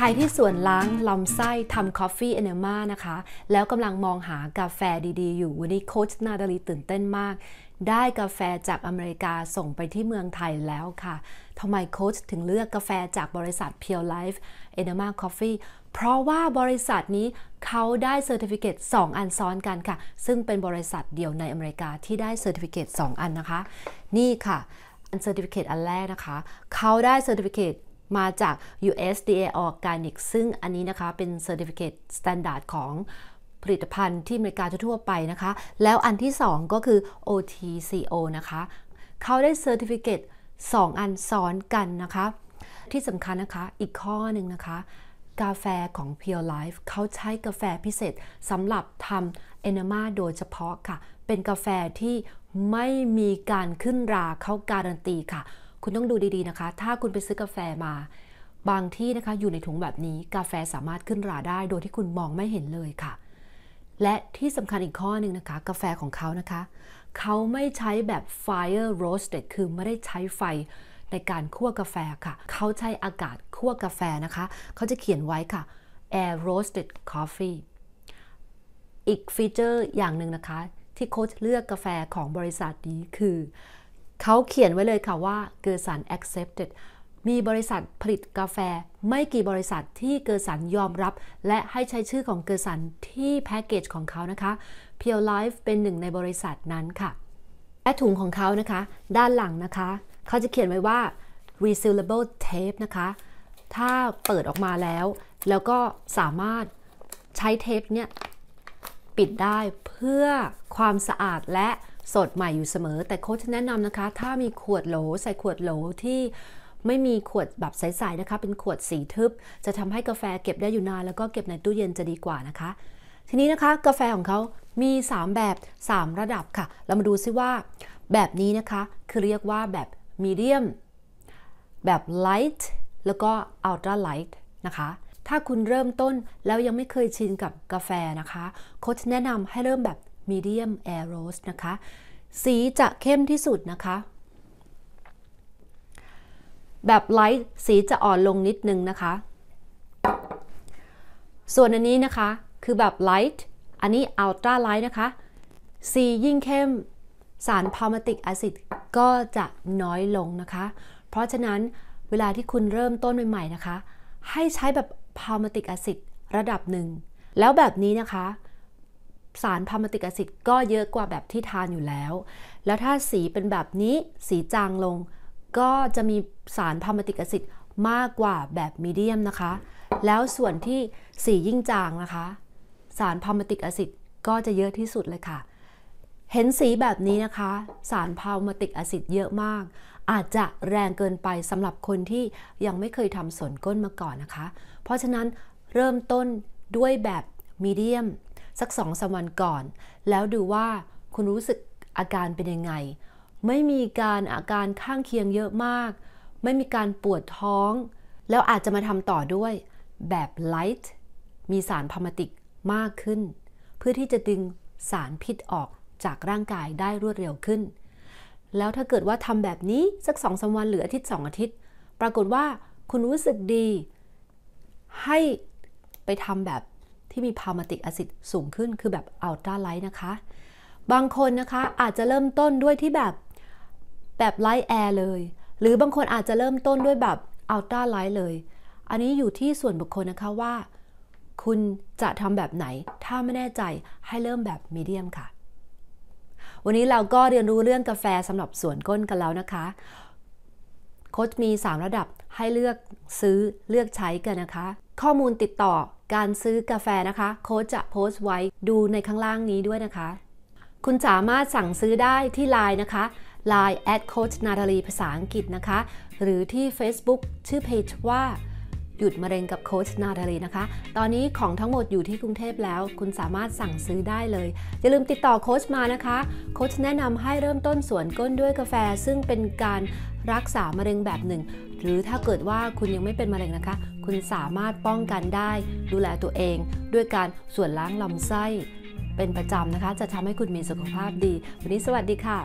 ใครที่ส่วนล้างลำไส้ทำ c ฟ f f e อ e เนมานะคะ แล้วกำลังมองหากาแฟดีๆ อยู่วันนี้โค้ชนาดาลีตื่นเต้นมาก ได้กาแฟจากอเมริกาส่งไปที่เมืองไทยแล้วค่ะทำไมโค้ชถึงเลือกกาแฟจากบริษัท Pure Life Enema Coffee เพราะว่าบริษัทนี้เขาได้เซอร์ติฟิเคต2 อันซ้อนกันค่ะ ซึ่งเป็นบริษัทเดียวในอเมริกาที่ได้เซอร์ติฟิเคต2 อันนะคะ นี่ค่ะ อันเซอร์ติฟิเคตอันแรกนะคะเขาได้เซอร์ติฟิเคตมาจาก USDA Organic ซึ่งอันนี้นะคะเป็น Certificate Standard ของผลิตภัณฑ์ที่อเมริกาทั่วไปนะคะ แล้วอันที่ 2 ก็คือ OTCO นะคะ เขาได้ Certificate 2 อันซ้อนกันนะคะ ที่สำคัญนะคะอีกข้อหนึ่งนะคะ กาแฟของ Pure Life เขาใช้กาแฟพิเศษสำหรับทำเอนามาโดยเฉพาะค่ะ เป็นกาแฟที่ไม่มีการขึ้นราเขาการันตีค่ะคุณต้องดูดีๆนะคะ ถ้าคุณไปซื้อกาแฟมา บางที่นะคะ อยู่ในถุงแบบนี้กาแฟสามารถขึ้นราได้โดยที่คุณมองไม่เห็นเลยค่ะ และที่สำคัญอีกข้อหนึ่งนะคะ กาแฟของเขานะคะ เขาไม่ใช้แบบ fire roasted คือไม่ได้ใช้ไฟในการคั่วกาแฟค่ะ เขาใช้อากาศคั่วกาแฟนะคะ เขาจะเขียนไว้ค่ะ air roasted coffee อีกฟีเจอร์อย่างหนึ่งนะคะ ที่โค้ชเลือกกาแฟของบริษัทนี้คือเขาเขียนไว้เลยค่ะว่าเกอร์สัน accepted มีบริษัทผลิตกาแฟไม่กี่บริษัทที่เกอร์สันยอมรับ และให้ใช้ชื่อของเกอร์สันที่แพ็กเกจของเขานะคะ p พ l e Life เป็นหนึ่งในบริษัทนั้นค่ะและถุงของเขานะคะด้านหลังนะคะ เขาจะเขียนไว้ว่า resealable tape นะคะ ถ้าเปิดออกมาแล้ว แล้วก็สามารถใช้เทปเนี่ย ปิดได้เพื่อความสะอาดและสดใหม่อยู่เสมอ แต่โค้ชแนะนำนะคะ ถ้ามีขวดโหลใส่ขวดโหลที่ไม่มีขวดแบบใสๆนะคะ เป็นขวดสีทึบ จะทำให้กาแฟเก็บได้อยู่นาน แล้วก็เก็บในตู้เย็นจะดีกว่านะคะ ทีนี้นะคะกาแฟของเขามี 3 แบบ 3 ระดับค่ะ เรามาดูซิว่า แบบนี้นะคะคือเรียกว่าแบบมีเดียมแบบไลท์แล้วก็อัลตราไลท์นะคะถ้าคุณเริ่มต้นแล้วยังไม่เคยชินกับกาแฟนะคะโค้ชแนะนำให้เริ่มแบบ medium air rose นะคะ สีจะเข้มที่สุดนะคะ แบบไลท์สีจะอ่อนลงนิดนึงนะคะ ส่วนอันนี้นะคะคือแบบไลท์อันนี้อัลตราไลท์นะคะ สียิ่งเข้มสารพามาติกแอซิดก็จะน้อยลงนะคะ เพราะฉะนั้นเวลาที่คุณเริ่มต้นใหม่ๆนะคะ ให้ใช้แบบพามาติกแอซิดระดับหนึ่ง แล้วแบบนี้นะคะสารพามาติกแอซิดก็เยอะกว่าแบบที่ทานอยู่แล้ว แล้วถ้าสีเป็นแบบนี้สีจางลง ก็จะมีสารพามาติกแอซิดมากกว่าแบบมีเดียมนะคะ แล้วส่วนที่สียิ่งจางนะคะ สารพามาติกแอซิดก็จะเยอะที่สุดเลยค่ะ เห็นสีแบบนี้นะคะ สารพามาติกแอซิดเยอะมาก อาจจะแรงเกินไปสำหรับคนที่ยังไม่เคยทำสนก้นมาก่อนนะคะ เพราะฉะนั้นเริ่มต้นด้วยแบบมีเดียมสักสองสวันก่อน แล้วดูว่าคุณรู้สึกอาการเป็นยังไง ไม่มีการอาการข้างเคียงเยอะมาก ไม่มีการปวดท้อง แล้วอาจจะมาทำต่อด้วย แบบไลท์มีสารพามาติกมากขึ้น เพื่อที่จะดึงสารพิษออกจากร่างกายได้รวดเร็วขึ้น แล้วถ้าเกิดว่าทำแบบนี้ สักสองสวันเหลืออาทิตย์สองอาทิตย์ ปรากฏว่า คุณรู้สึกดี ให้ไปทำแบบที่มีพาวมาติกแอซิดสูงขึ้นคือแบบอัลตราไลท์นะคะ บางคนนะคะอาจจะเริ่มต้นด้วยที่แบบแบบไลท์แอร์เลย หรือบางคนอาจจะเริ่มต้นด้วยแบบอัลตราไลท์เลย อันนี้อยู่ที่ส่วนบุคคลนะคะว่า คุณจะทำแบบไหนถ้าไม่แน่ใจให้เริ่มแบบมีเดียมค่ะ วันนี้เราก็เรียนรู้เรื่องกาแฟสำหรับส่วนก้นกันแล้วนะคะโค้ชมี 3 ระดับให้เลือกซื้อเลือกใช้กันนะคะ ข้อมูลติดต่อการซื้อกาแฟนะคะโค้ชจะโพสต์ไว้ดูในข้างล่างนี้ด้วยนะคะ คุณสามารถสั่งซื้อได้ที่ Line นะคะ Line at Coach n a t a l i e ภาษาอังกฤษนะคะ หรือที่ Facebook ชื่อเพจว่า หยุดมะเร็งกับโค้ชนาตาลีนะคะ ตอนนี้ของทั้งหมดอยู่ที่กรุงเทพแล้ว คุณสามารถสั่งซื้อได้เลย อย่าลืมติดต่อโค้ชมานะคะโค้ชแนะนำให้เริ่มต้นสวนก้นด้วยกาแฟ ซึ่งเป็นการรักษามะเร็งแบบหนึ่ง หรือถ้าเกิดว่าคุณยังไม่เป็นมะเร็งนะคะคุณสามารถป้องกันได้ ดูแลตัวเอง ด้วยการส่วนล้างลำไส้ เป็นประจำนะคะจะทำให้คุณมีสุขภาพดี วันนี้สวัสดีค่ะ